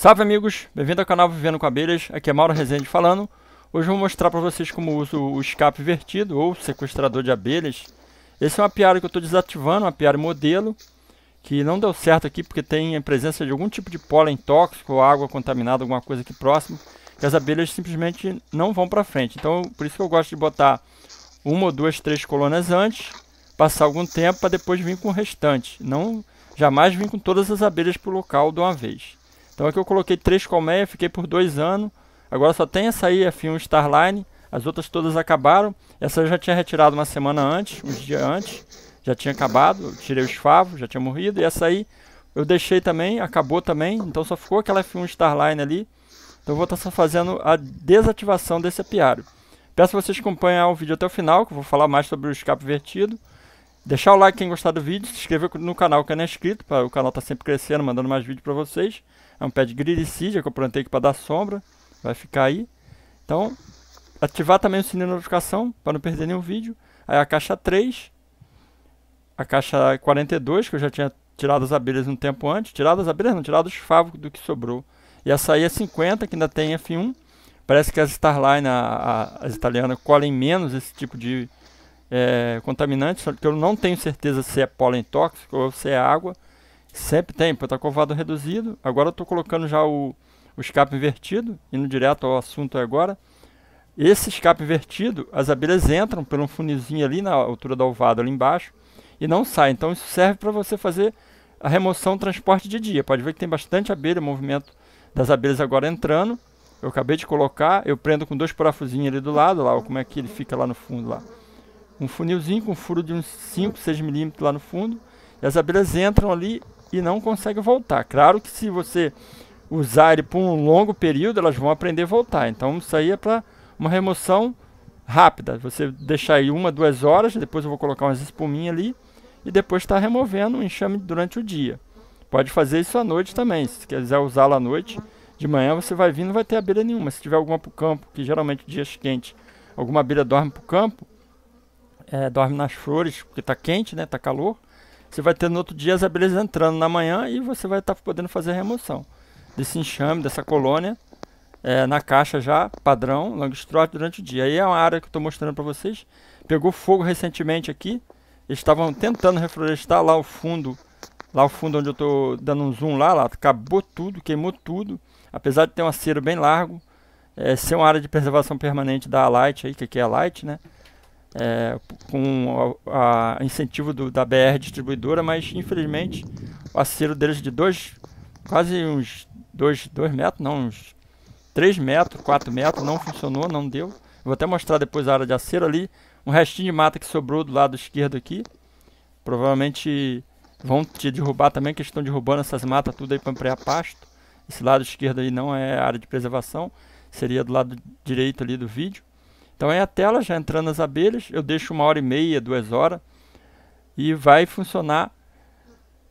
Salve amigos, bem-vindo ao canal Vivendo com Abelhas, aqui é Mauro Rezende falando. Hoje eu vou mostrar para vocês como uso o escape vertido ou sequestrador de abelhas. Esse é um apiário que eu estou desativando, um apiário modelo, que não deu certo aqui porque tem a presença de algum tipo de pólen tóxico ou água contaminada, alguma coisa aqui próximo, que as abelhas simplesmente não vão para frente. Então, por isso que eu gosto de botar uma ou duas, três colônias antes, passar algum tempo para depois vir com o restante. Não, jamais vir com todas as abelhas para o local de uma vez. Então aqui eu coloquei três colmeias, fiquei por dois anos. Agora só tem essa aí, F1 Starline. As outras todas acabaram. Essa eu já tinha retirado uma semana antes, uns dias antes. Já tinha acabado, tirei os favos, já tinha morrido. E essa aí eu deixei também, acabou também. Então só ficou aquela F1 Starline ali. Então eu vou estar tá só fazendo a desativação desse apiário. Peço a vocês acompanhar o vídeo até o final, que eu vou falar mais sobre o escape vertido. Deixar o like quem gostar do vídeo, se inscrever no canal quem não é inscrito, para o canal estar tá sempre crescendo, mandando mais vídeos para vocês. É um pé de grilicidia é que eu plantei aqui para dar sombra. Vai ficar aí. Então, ativar também o sininho de notificação para não perder nenhum vídeo. Aí a caixa 3. A caixa 42, que eu já tinha tirado as abelhas um tempo antes. Tirado as abelhas não, tirado os favos do que sobrou. E essa aí é 50, que ainda tem F1. Parece que as Starline, a, a, as italianas, colhem menos esse tipo de é, contaminante, só que eu não tenho certeza se é pólen tóxico ou se é água. Sempre tem, para tá covado reduzido. Agora eu estou colocando já o, o escape invertido, indo direto ao assunto agora. Esse escape invertido, as abelhas entram por um funilzinho ali na altura da ovada, ali embaixo, e não saem. Então isso serve para você fazer a remoção transporte de dia. Pode ver que tem bastante abelha, movimento das abelhas agora entrando. Eu acabei de colocar, eu prendo com dois parafusinhos ali do lado, lá, como é que ele fica lá no fundo lá. Um funilzinho com furo de uns 5, 6 milímetros lá no fundo. E as abelhas entram ali, e não consegue voltar. Claro que se você usar ele por um longo período, elas vão aprender a voltar. Então isso aí é para uma remoção rápida. Você deixar aí uma, duas horas, depois eu vou colocar umas espuminhas ali e depois está removendo o enxame durante o dia. Pode fazer isso à noite também. Se quiser usá-lo à noite, de manhã você vai vir não vai ter abelha nenhuma. Se tiver alguma para o campo, que geralmente dias é quentes, alguma abelha dorme para o campo, é, dorme nas flores, porque está quente, né? Está calor você vai ter no outro dia as abelhas entrando na manhã e você vai estar tá podendo fazer a remoção desse enxame, dessa colônia, é, na caixa já, padrão, Langstroth, durante o dia. Aí é uma área que eu estou mostrando para vocês. Pegou fogo recentemente aqui. Eles estavam tentando reflorestar lá o fundo, lá o fundo onde eu estou dando um zoom lá, lá, acabou tudo, queimou tudo. Apesar de ter um acero bem largo, é, ser uma área de preservação permanente da Alight aí, que aqui é light, né? é, com o incentivo do, da BR distribuidora, mas infelizmente o acero deles de dois, quase uns 2 metros, não, uns 3 metros, 4 metros, não funcionou, não deu. Vou até mostrar depois a área de acero ali, um restinho de mata que sobrou do lado esquerdo aqui. Provavelmente vão te derrubar também, que estão derrubando essas matas tudo aí para ampliar pasto. Esse lado esquerdo aí não é área de preservação, seria do lado direito ali do vídeo. Então é a tela já entrando as abelhas, eu deixo uma hora e meia, duas horas, e vai funcionar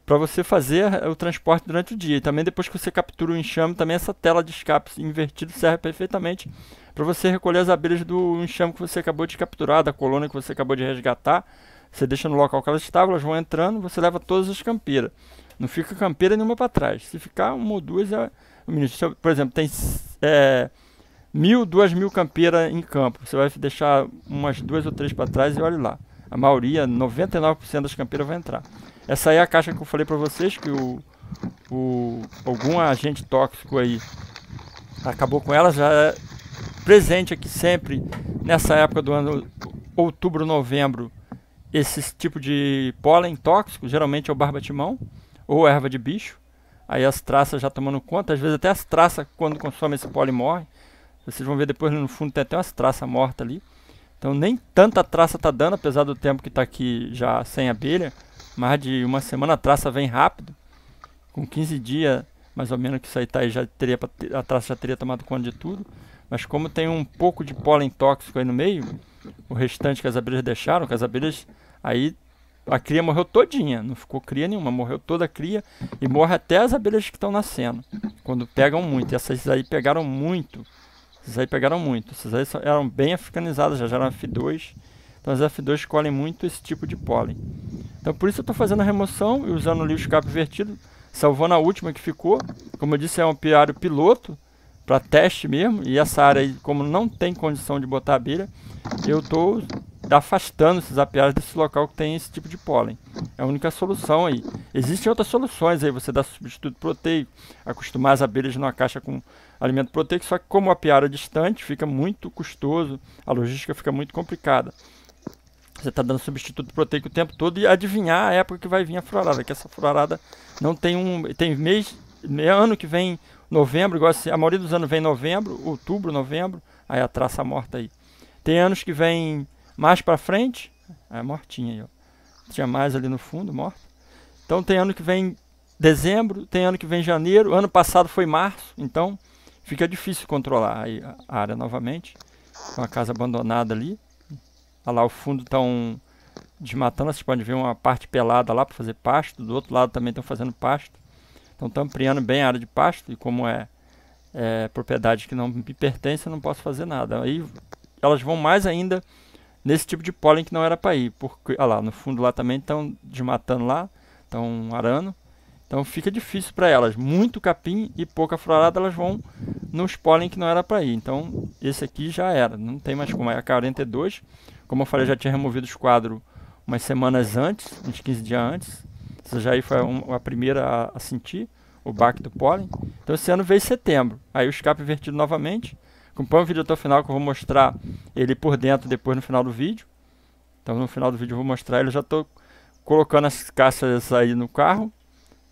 para você fazer o transporte durante o dia. E também depois que você captura o enxame, também essa tela de escape invertido serve perfeitamente para você recolher as abelhas do enxame que você acabou de capturar, da colônia que você acabou de resgatar. Você deixa no local que elas estavam, elas vão entrando, você leva todas as campeiras. Não fica campeira nenhuma para trás. Se ficar uma ou duas, é... por exemplo, tem é, mil, duas mil campeiras em campo. Você vai deixar umas duas ou três para trás e olhe lá. A maioria, 99% das campeiras vai entrar. Essa aí é a caixa que eu falei para vocês que o, o, algum agente tóxico aí acabou com ela. Já é presente aqui sempre nessa época do ano, outubro, novembro. Esse tipo de pólen tóxico, geralmente é o barbatimão ou erva de bicho. Aí as traças já tomando conta, às vezes até as traças quando consomem esse pólen morrem. Vocês vão ver depois no fundo tem até umas traças mortas ali. Então nem tanta traça tá dando, apesar do tempo que tá aqui já sem abelha. Mais de uma semana a traça vem rápido. Com 15 dias, mais ou menos, que isso aí tá aí, já teria, a traça já teria tomado conta de tudo. Mas como tem um pouco de pólen tóxico aí no meio, o restante que as abelhas deixaram, que as abelhas aí a cria morreu todinha, não ficou cria nenhuma, morreu toda a cria e morre até as abelhas que estão nascendo, quando pegam muito. E essas aí pegaram muito esses aí pegaram muito. Esses aí eram bem africanizados, já, já eram F2. Então as F2 colhem muito esse tipo de pólen. Então por isso eu estou fazendo a remoção e usando o o escape invertido, salvando a última que ficou. Como eu disse, é um apiário piloto, para teste mesmo. E essa área aí, como não tem condição de botar abelha, eu estou afastando esses apiários desse local que tem esse tipo de pólen. É a única solução aí. Existem outras soluções aí, você dá substituto proteico, acostumar as abelhas numa caixa com alimento proteico, só que como a piara é distante, fica muito custoso, a logística fica muito complicada. Você está dando substituto proteico o tempo todo e adivinhar a época que vai vir a florada, que essa florada não tem um. tem mês. ano que vem novembro, igual assim, a maioria dos anos vem novembro, outubro, novembro, aí a traça morta aí. Tem anos que vem mais para frente, é mortinha aí, ó tinha mais ali no fundo, morto Então tem ano que vem dezembro, tem ano que vem janeiro, ano passado foi março, então fica difícil controlar a área novamente. Uma casa abandonada ali. Olha ah lá, o fundo estão tá desmatando, vocês podem ver uma parte pelada lá para fazer pasto, do outro lado também estão fazendo pasto. Então estão ampliando bem a área de pasto e como é, é propriedade que não me pertence, eu não posso fazer nada. Aí elas vão mais ainda nesse tipo de pólen que não era para ir. Porque, olha lá, no fundo lá também estão desmatando lá, estão arando. Então fica difícil para elas. Muito capim e pouca florada, elas vão nos pólen que não era para ir. Então esse aqui já era, não tem mais como. É a 42, como eu falei, já tinha removido os quadros umas semanas antes, uns 15 dias antes. Essa já aí foi a primeira a, sentir o baque do pólen. Então esse ano veio setembro. Aí o escape invertido novamente Acompanha o vídeo até o final que eu vou mostrar ele por dentro depois no final do vídeo. Então no final do vídeo eu vou mostrar ele. Eu já estou colocando as caixas aí no carro.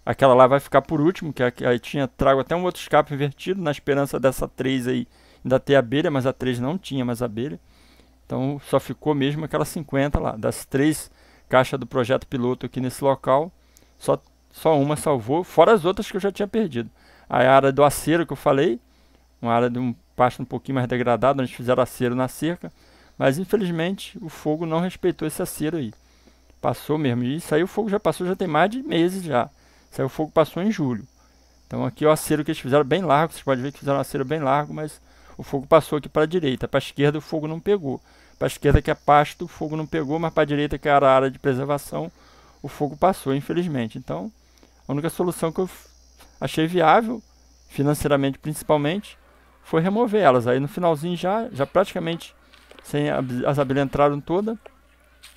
Aquela lá vai ficar por último, é que aí tinha, trago até um outro escape invertido, na esperança dessa 3 aí ainda ter abelha, mas a 3 não tinha mais abelha. Então só ficou mesmo aquela 50 lá. Das três caixas do projeto piloto aqui nesse local, só, só uma salvou, fora as outras que eu já tinha perdido. A área do acero que eu falei, uma área de um pasto um pouquinho mais degradado, onde fizeram acero na cerca. Mas infelizmente o fogo não respeitou esse acero aí. Passou mesmo. E saiu o fogo já passou, já tem mais de meses já. saiu o fogo passou em julho. Então aqui é o acero que eles fizeram bem largo. Vocês podem ver que fizeram um acero bem largo, mas o fogo passou aqui para a direita. Para a esquerda o fogo não pegou. Para a esquerda que é pasto, o fogo não pegou, mas para a direita que era a área de preservação, o fogo passou, infelizmente. Então, a única solução que eu achei viável, financeiramente principalmente, foi remover elas. Aí no finalzinho já, já praticamente sem as abelhas entraram toda,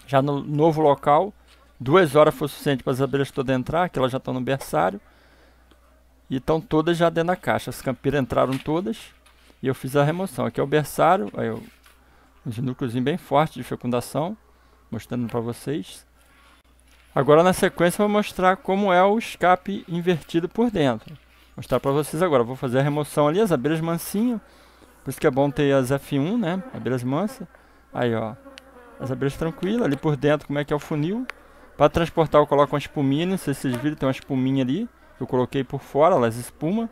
já no novo local, duas horas foi suficiente para as abelhas todas entrar, que elas já estão no berçário. E estão todas já dentro da caixa. As campiras entraram todas e eu fiz a remoção. Aqui é o berçário, aí eu, é uns núcleos bem forte de fecundação, mostrando para vocês. Agora na sequência eu vou mostrar como é o escape invertido por dentro mostrar para vocês agora. Vou fazer a remoção ali, as abelhas mansinhas. Por isso que é bom ter as F1, né? Abelhas mansas. Aí, ó. As abelhas tranquilas. Ali por dentro, como é que é o funil. Para transportar, eu coloco uma espuminha. Não sei se vocês viram, tem uma espuminha ali. Eu coloquei por fora, elas espuma.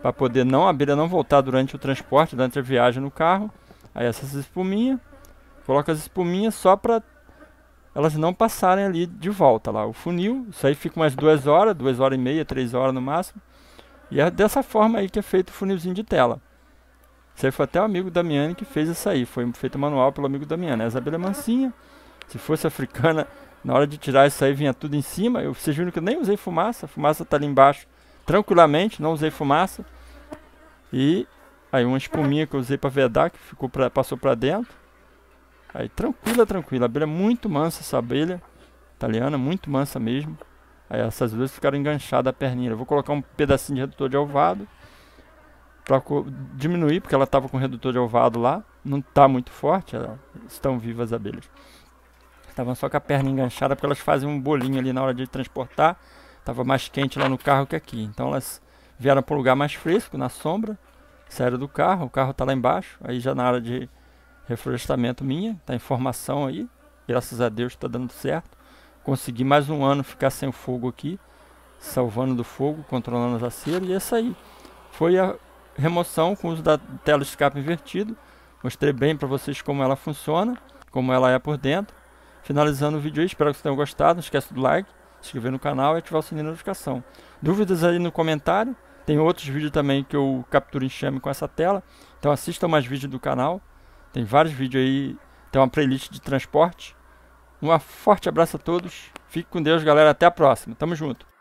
Para poder não, a abelha não voltar durante o transporte, durante a viagem no carro. Aí essas espuminhas. Coloco as espuminhas só para elas não passarem ali de volta lá. O funil, isso aí fica umas duas horas, duas horas e meia, três horas no máximo. E é dessa forma aí que é feito o funilzinho de tela. Isso aí foi até o amigo Damiani que fez isso aí. Foi feito manual pelo amigo Damiani. A abelha é mansinha. Se fosse africana, na hora de tirar isso aí vinha tudo em cima. Eu, vocês viram que eu nem usei fumaça. A fumaça tá ali embaixo tranquilamente. Não usei fumaça. E aí uma espuminha que eu usei para vedar, que ficou pra, passou para dentro. Aí tranquila, tranquila. A abelha é muito mansa essa abelha italiana, muito mansa mesmo. Aí essas duas ficaram enganchadas a perninha. Eu vou colocar um pedacinho de redutor de alvado para diminuir, porque ela estava com redutor de alvado lá. Não está muito forte, ela, estão vivas as abelhas. Estavam só com a perna enganchada, porque elas fazem um bolinho ali na hora de transportar. Estava mais quente lá no carro que aqui. Então elas vieram para um lugar mais fresco, na sombra, saíram do carro. O carro está lá embaixo, aí já na área de reflorestamento minha, está em formação aí. Graças a Deus está dando certo Consegui mais um ano ficar sem o fogo aqui, salvando do fogo, controlando as aceiras, e essa é aí. Foi a remoção com o uso da tela de escape invertido. Mostrei bem para vocês como ela funciona, como ela é por dentro. Finalizando o vídeo aí, espero que vocês tenham gostado. Não esqueça do like, se inscrever no canal e ativar o sininho de notificação. Dúvidas aí no comentário. Tem outros vídeos também que eu capturo enxame com essa tela. Então assistam mais vídeos do canal. Tem vários vídeos aí. Tem uma playlist de transporte. Um forte abraço a todos. Fique com Deus, galera. Até a próxima. Tamo junto.